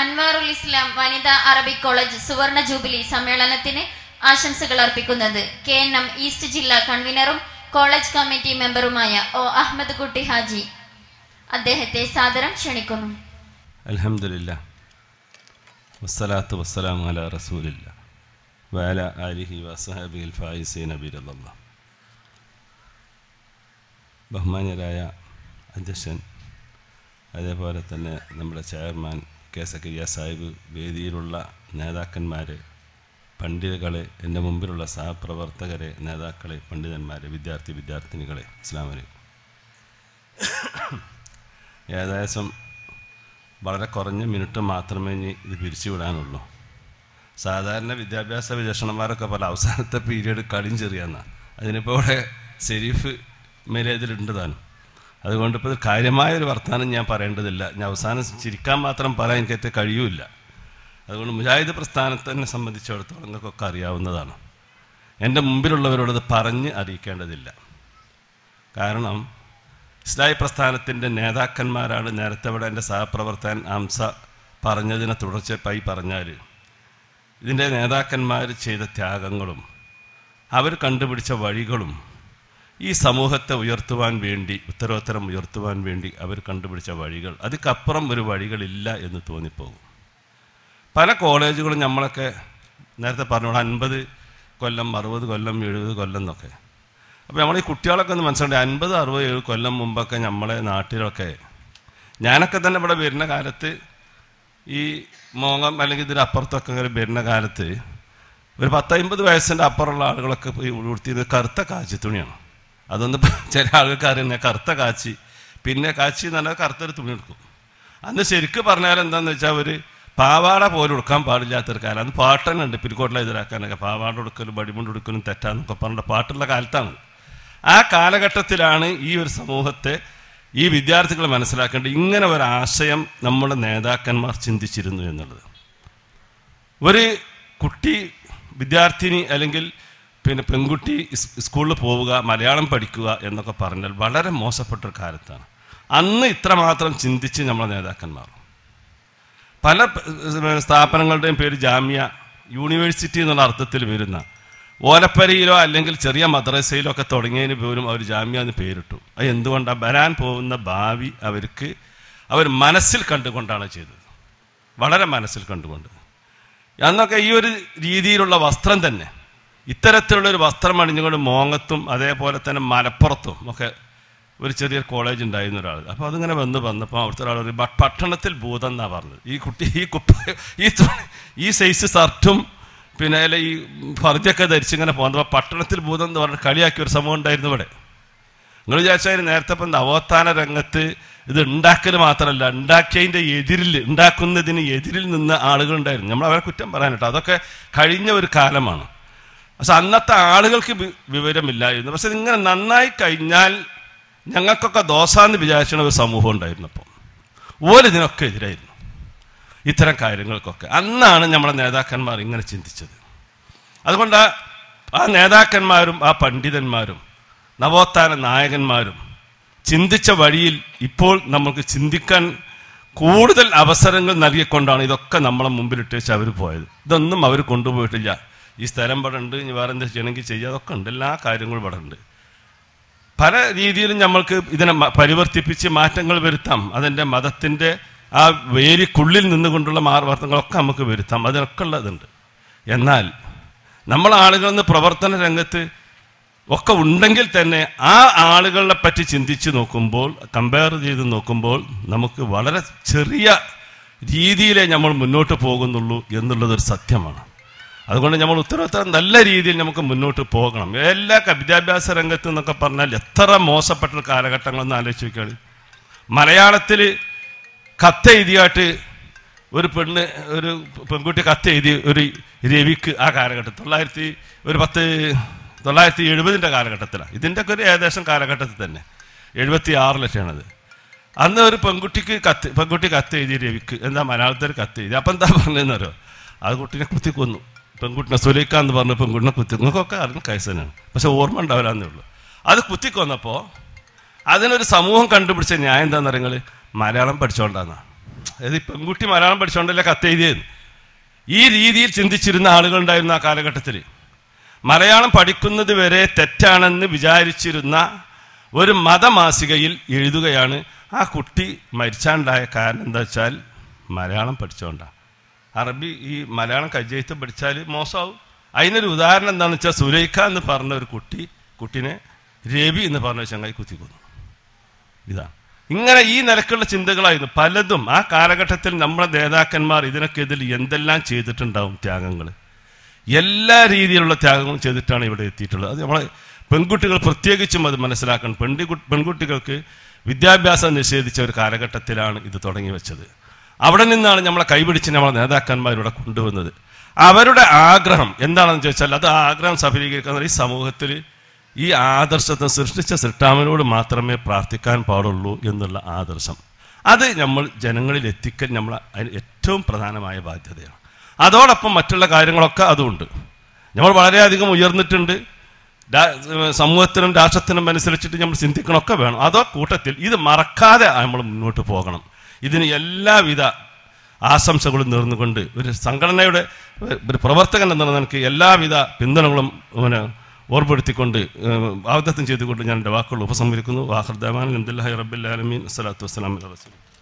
അൻവാറുൽ ഇസ്ലാം വനിതാ Arabic college സുവർണ jubilee സമ്മേളനത്തിന് ആശംസകൾ അർപ്പിക്കുന്നത് കെ എൻ എം ഈസ്റ്റ് ജില്ലാ കൺവീനറും കോളേജ് കമ്മിറ്റി മെമ്പറുമായ ഒ അഹമ്മദ് കുട്ടി ഹാജി അദ്ദേഹത്തെ സാദരം ക്ഷണിക്കുന്നു അലഹമില്ല വസ്സലാത്തു ഫായിസി അധ്യക്ഷൻ അതേപോലെ തന്നെ നമ്മുടെ ചെയർമാൻ കെ സക്കരിയ സാഹിബ് വേദിയിലുള്ള നേതാക്കന്മാരെ പണ്ഡിതകളെ എൻ്റെ മുമ്പിലുള്ള സഹപ്രവർത്തകരെ നേതാക്കളെ പണ്ഡിതന്മാരെ വിദ്യാർത്ഥി വിദ്യാർത്ഥിനികളെ അസ്ലാം വലൈക്കും ഏകദേശം വളരെ കുറഞ്ഞ മിനിറ്റ് മാത്രമേ ഇനി ഇത് പിരിച്ചുവിടാനുള്ളൂ സാധാരണ വിദ്യാഭ്യാസ വിചക്ഷണന്മാരൊക്കെ പല അവസാനത്തെ പീരീഡ് കളിഞ്ചെറിയാന്നാണ് അതിനിപ്പോൾ ഇവിടെ സെരീഫ് മേലേജിലുണ്ട് താനും അതുകൊണ്ട് ഇപ്പോൾ കാര്യമായ ഒരു വർത്തമാനം ഞാൻ പറയേണ്ടതില്ല ഞാൻ അവസാനം ചിരിക്കാൻ മാത്രം പറയാൻ എനിക്കത്തെ കഴിയൂല അതുകൊണ്ട് മുജാഹിദ് പ്രസ്ഥാനത്തിനെ സംബന്ധിച്ചിടത്തോളം നിങ്ങൾക്കൊക്കെ അറിയാവുന്നതാണ് എൻ്റെ മുമ്പിലുള്ളവരോടത് പറഞ്ഞ് അറിയിക്കേണ്ടതില്ല കാരണം ഇസ്ലാഹി പ്രസ്ഥാനത്തിൻ്റെ നേതാക്കന്മാരാണ് നേരത്തെ ഇവിടെ എൻ്റെ സഹപ്രവർത്തകൻ അംസ പറഞ്ഞതിനെ തുടർച്ചയായി പറഞ്ഞാൽ ഇതിൻ്റെ നേതാക്കന്മാർ ചെയ്ത ത്യാഗങ്ങളും അവർ കണ്ടുപിടിച്ച വഴികളും ഈ സമൂഹത്തെ ഉയർത്തുവാൻ വേണ്ടി ഉത്തരോത്തരം ഉയർത്തുവാൻ വേണ്ടി അവർ കണ്ടുപിടിച്ച വഴികൾ അതിക്കപ്പുറം ഒരു വഴികളില്ല എന്ന് തോന്നിപ്പോകും പല കോളേജുകളും നമ്മളൊക്കെ നേരത്തെ പറഞ്ഞോളൂ അൻപത് കൊല്ലം അറുപത് കൊല്ലം എഴുപത് കൊല്ലം എന്നൊക്കെ അപ്പോൾ നമ്മൾ ഈ കുട്ടികളൊക്കെ ഒന്ന് മനസ്സിലാക്കി അൻപത് അറുപത് ഏഴ് കൊല്ലം മുമ്പൊക്കെ നമ്മളെ നാട്ടിലൊക്കെ ഞാനൊക്കെ തന്നെ ഇവിടെ വരുന്ന കാലത്ത് ഈ മോങ്ങം അല്ലെങ്കിൽ ഇതിൻ്റെ അപ്പുറത്തൊക്കെ ഇങ്ങനെ വരുന്ന കാലത്ത് ഒരു പത്തൊമ്പത് വയസ്സിൻ്റെ അപ്പുറമുള്ള ആളുകളൊക്കെ ഈ ഉടുത്തിരുന്നത് കറുത്ത കാച്ചിത്തുണിയാണ് അതൊന്ന് ചില ആൾക്കാർ തന്നെ കറുത്ത കാച്ചി പിന്നെ കാച്ചി എന്ന് പറഞ്ഞാൽ കറുത്തൊരു തുണി എടുക്കും അന്ന് ശരിക്ക് പറഞ്ഞാൽ എന്താണെന്ന് വെച്ചാൽ ഒരു പാവാട പോലും ഉടുക്കാൻ പാടില്ലാത്തൊരു കാലം അത് പാട്ടനുണ്ട് പിരിക്കോട്ടിലെ എതിരാക്കാനൊക്കെ പാവാട ഉടുക്കലും വടിമുണ്ട് എടുക്കലും തെറ്റാന്നൊക്കെ പറഞ്ഞ പാട്ടുള്ള കാലത്താണ് ആ കാലഘട്ടത്തിലാണ് ഈ ഒരു സമൂഹത്തെ ഈ വിദ്യാർത്ഥികൾ മനസ്സിലാക്കേണ്ടത് ഇങ്ങനെ ഒരു ആശയം നമ്മുടെ നേതാക്കന്മാർ ചിന്തിച്ചിരുന്നു എന്നുള്ളത് ഒരു കുട്ടി വിദ്യാർത്ഥിനി അല്ലെങ്കിൽ പിന്നെ പെൺകുട്ടി സ്കൂളിൽ പോവുക മലയാളം പഠിക്കുക എന്നൊക്കെ പറഞ്ഞാൽ വളരെ മോശപ്പെട്ടൊരു കാര്യത്താണ് അന്ന് ഇത്രമാത്രം ചിന്തിച്ച് നമ്മളെ നേതാക്കന്മാർ പല സ്ഥാപനങ്ങളുടെയും പേര് ജാമ്യ യൂണിവേഴ്സിറ്റി എന്നുള്ള അർത്ഥത്തിൽ വരുന്ന ഓലപ്പരയിലോ അല്ലെങ്കിൽ ചെറിയ മദ്രസയിലോ ഒക്കെ തുടങ്ങിയതിന് പോലും അവർ ജാമ്യ എന്ന് പേരിട്ടു അത് എന്തുകൊണ്ടാണ് വരാൻ പോകുന്ന ഭാവി അവർക്ക് അവർ മനസ്സിൽ കണ്ടുകൊണ്ടാണ് ചെയ്തത് വളരെ മനസ്സിൽ കണ്ടുകൊണ്ട് അന്നൊക്കെ ഈ ഒരു രീതിയിലുള്ള വസ്ത്രം തന്നെ ഇത്തരത്തിലുള്ളൊരു വസ്ത്രം അണിഞ്ഞുകൊണ്ട് മോങ്ങത്തും അതേപോലെ തന്നെ മലപ്പുറത്തും ഒക്കെ ഒരു ചെറിയ കോളേജ് ഉണ്ടായിരുന്ന ഒരാൾ അപ്പോൾ അതിങ്ങനെ വന്ന് വന്നപ്പോൾ അവിടുത്തെ ഒരാൾ പറയും പട്ടണത്തിൽ ഭൂതം എന്നാണ് പറഞ്ഞത് ഈ കുട്ടി ഈ കുപ്പ ഈ ഈ സൈസ് ഷർട്ടും പിന്നെ അല്ല ഈ ഫർജൊക്കെ ധരിച്ചിങ്ങനെ പോകുന്നപ്പോൾ പട്ടണത്തിൽ ഭൂതം എന്ന് പറഞ്ഞിട്ട് കളിയാക്കിയ ഒരു സംഭവം ഉണ്ടായിരുന്നു ഇവിടെ നിങ്ങൾ വിചാരിച്ചാൽ നേരത്തെ ഇപ്പം നവോത്ഥാന രംഗത്ത് ഇത് ഉണ്ടാക്കൽ മാത്രമല്ല ഉണ്ടാക്കിയതിൻ്റെ എതിരിൽ ഉണ്ടാക്കുന്നതിന് എതിരിൽ നിന്ന് ആളുകളുണ്ടായിരുന്നു നമ്മൾ അവരെ കുറ്റം പറയാൻ അതൊക്കെ കഴിഞ്ഞ ഒരു കാലമാണ് പക്ഷെ അന്നത്തെ ആളുകൾക്ക് വിവരമില്ലായിരുന്നു പക്ഷെ ഇങ്ങനെ നന്നായി കഴിഞ്ഞാൽ ഞങ്ങൾക്കൊക്കെ ദോശാന്ന് വിചാരിച്ചിരുന്ന ഒരു സമൂഹം ഓരോ ഇതിനൊക്കെ എതിരായിരുന്നു ഇത്തരം കാര്യങ്ങൾക്കൊക്കെ അന്നാണ് നമ്മളെ നേതാക്കന്മാർ ഇങ്ങനെ ചിന്തിച്ചത് അതുകൊണ്ട് ആ നേതാക്കന്മാരും ആ പണ്ഡിതന്മാരും നവോത്ഥാന നായകന്മാരും ചിന്തിച്ച വഴിയിൽ ഇപ്പോൾ നമുക്ക് ചിന്തിക്കാൻ കൂടുതൽ അവസരങ്ങൾ നൽകിക്കൊണ്ടാണ് ഇതൊക്കെ നമ്മളെ മുമ്പിലിട്ട് വെച്ച് അവർ പോയത് ഇതൊന്നും അവർ കൊണ്ടുപോയിട്ടില്ല ഈ സ്ഥലം ഇവിടെ ഉണ്ട് ഇനി വേറെ എന്താ ചെയ്യണമെങ്കിൽ ചെയ്യുക അതൊക്കെ ഉണ്ട് എല്ലാ കാര്യങ്ങളും ഇവിടെ ഉണ്ട് പല രീതിയിലും നമ്മൾക്ക് ഇതിനെ പരിവർത്തിപ്പിച്ച് മാറ്റങ്ങൾ വരുത്താം അതിൻ്റെ മതത്തിൻ്റെ ആ വേരിക്കുള്ളിൽ നിന്നുകൊണ്ടുള്ള മാർവാർത്ഥങ്ങളൊക്കെ നമുക്ക് വരുത്താം അതിനൊക്കെ ഉള്ളതുണ്ട് എന്നാൽ നമ്മൾ ആളുകളെന്ന് പ്രവർത്തന രംഗത്ത് ഒക്കെ ഉണ്ടെങ്കിൽ തന്നെ ആ ആളുകളെ പറ്റി ചിന്തിച്ച് നോക്കുമ്പോൾ കമ്പയർ ചെയ്ത് നോക്കുമ്പോൾ നമുക്ക് വളരെ ചെറിയ രീതിയിലേ നമ്മൾ മുന്നോട്ട് പോകുന്നുള്ളൂ എന്നുള്ളതൊരു സത്യമാണ് അതുകൊണ്ട് നമ്മൾ ഉത്തരവാദിത്തം നല്ല രീതിയിൽ നമുക്ക് മുന്നോട്ട് പോകണം എല്ലാ വിദ്യാഭ്യാസ രംഗത്ത് എന്നൊക്കെ പറഞ്ഞാൽ എത്ര മോശപ്പെട്ട കാലഘട്ടങ്ങളെന്ന് ആലോചിച്ച് നോക്കുകയാണ് മലയാളത്തിൽ എഴുതിയായിട്ട് ഒരു പെണ്ണ് ഒരു പെൺകുട്ടി എഴുതി ഒരു രവിക്ക് ആ കാലഘട്ടം തൊള്ളായിരത്തി ഒരു പത്ത് തൊള്ളായിരത്തി എഴുപതിൻ്റെ കാലഘട്ടത്തിലാണ് ഇതിൻ്റെയൊക്കെ ഒരു ഏകദേശം കാലഘട്ടത്തിൽ തന്നെ എഴുപത്തി ആറിലൊക്കെയാണത് അന്ന് ഒരു പെൺകുട്ടിക്ക് കത്ത് പെൺകുട്ടി കത്ത് എഴുതി രവിക്ക് എന്താ മലയാളത്തിൽ കത്ത് എഴുതി അപ്പം എന്താ പറഞ്ഞതെന്നറിയോ അത് കുട്ടീനെ കുത്തി കൊന്നു പെൺകുട്ടിനെ സുലൈക്ക എന്ന് പറഞ്ഞ പെൺകുട്ടിനെ കുത്തി നിങ്ങൾക്കൊക്കെ അറിഞ്ഞു കൈസനാണ് പക്ഷെ ഓർമ്മ ഉണ്ടാവില്ലാന്നേ ഉള്ളൂ അത് കുത്തിക്കൊന്നപ്പോൾ അതിനൊരു സമൂഹം കണ്ടുപിടിച്ച ന്യായം എന്താണെന്ന് അറിയങ്ങൾ മലയാളം പഠിച്ചുകൊണ്ടാന്നാണ് അതായത് ഈ പെൺകുട്ടി മലയാളം പഠിച്ചുകൊണ്ടല്ലേ കത്തെഴുതിയത് ഈ രീതിയിൽ ചിന്തിച്ചിരുന്ന ആളുകളുണ്ടായിരുന്ന ആ കാലഘട്ടത്തിൽ മലയാളം പഠിക്കുന്നത് വരെ തെറ്റാണെന്ന് വിചാരിച്ചിരുന്ന ഒരു മതമാസികയിൽ എഴുതുകയാണ് ആ കുട്ടി മരിച്ചാണ്ടായ കാരണം എന്താ വെച്ചാൽ മലയാളം പഠിച്ചുകൊണ്ടാണ് അറബി ഈ മലയാളം കയ്യെഴുത്ത് പഠിച്ചാൽ മോശമാവും അതിനൊരു ഉദാഹരണം എന്താണെന്ന് വെച്ചാൽ സുരേഖ എന്ന് പറഞ്ഞ ഒരു കുട്ടി കുട്ടീനെ രവി എന്ന് പറഞ്ഞ ചങ്ങായി കൊന്നു ഇതാണ് ഇങ്ങനെ ഈ നിലക്കുള്ള ചിന്തകളായിരുന്നു പലതും ആ കാലഘട്ടത്തിൽ നമ്മുടെ നേതാക്കന്മാർ ഇതിനൊക്കെതിൽ എന്തെല്ലാം ചെയ്തിട്ടുണ്ടാവും ത്യാഗങ്ങൾ എല്ലാ രീതിയിലുള്ള ത്യാഗങ്ങളും ചെയ്തിട്ടാണ് ഇവിടെ എത്തിയിട്ടുള്ളത് അത് നമ്മളെ പെൺകുട്ടികൾ പ്രത്യേകിച്ചും അത് മനസ്സിലാക്കണം പെൺകുട്ടികൾക്ക് വിദ്യാഭ്യാസം നിഷേധിച്ച ഒരു കാലഘട്ടത്തിലാണ് ഇത് തുടങ്ങി വെച്ചത് അവിടെ നിന്നാണ് നമ്മളെ കൈപിടിച്ച് നമ്മളെ നേതാക്കന്മാരിവിടെ കൊണ്ടുവന്നത് അവരുടെ ആഗ്രഹം എന്താണെന്ന് ചോദിച്ചാൽ അത് ആഗ്രഹം സഫലീകരിക്കുന്ന ഈ സമൂഹത്തിൽ ഈ ആദർശത്തെ സൃഷ്ടിച്ച സൃഷ്ടാമനോട് മാത്രമേ പ്രാർത്ഥിക്കാൻ പാടുള്ളൂ എന്നുള്ള ആദർശം അത് നമ്മൾ ജനങ്ങളിൽ എത്തിക്കാൻ നമ്മൾ അതിന് ഏറ്റവും പ്രധാനമായ ബാധ്യതയാണ് അതോടൊപ്പം മറ്റുള്ള കാര്യങ്ങളൊക്കെ അതുമുണ്ട് നമ്മൾ വളരെയധികം ഉയർന്നിട്ടുണ്ട് സമൂഹത്തിനും രാഷ്ട്രത്തിനും അനുസരിച്ചിട്ട് നമ്മൾ ചിന്തിക്കണമൊക്കെ വേണം അതോ കൂട്ടത്തിൽ ഇത് മറക്കാതെ നമ്മൾ മുന്നോട്ട് പോകണം ഇതിന് എല്ലാവിധ ആശംസകളും നേർന്നുകൊണ്ട് ഒരു സംഘടനയുടെ ഒരു പ്രവർത്തകൻ എന്ന നിലക്ക് എല്ലാവിധ പിന്തുണകളും അവന് ഓർപ്പെടുത്തിക്കൊണ്ട് വാഗ്ദത്തം ചെയ്തുകൊണ്ട് ഞാൻ എൻ്റെ വാക്കുകൾ ഉപസംഹരിക്കുന്നു വാഹർദാൻ അബ്ദുല്ലാഹി റബ്ബിൽ ആലമീൻ അസ്സലാത്തു വസ്സലാമി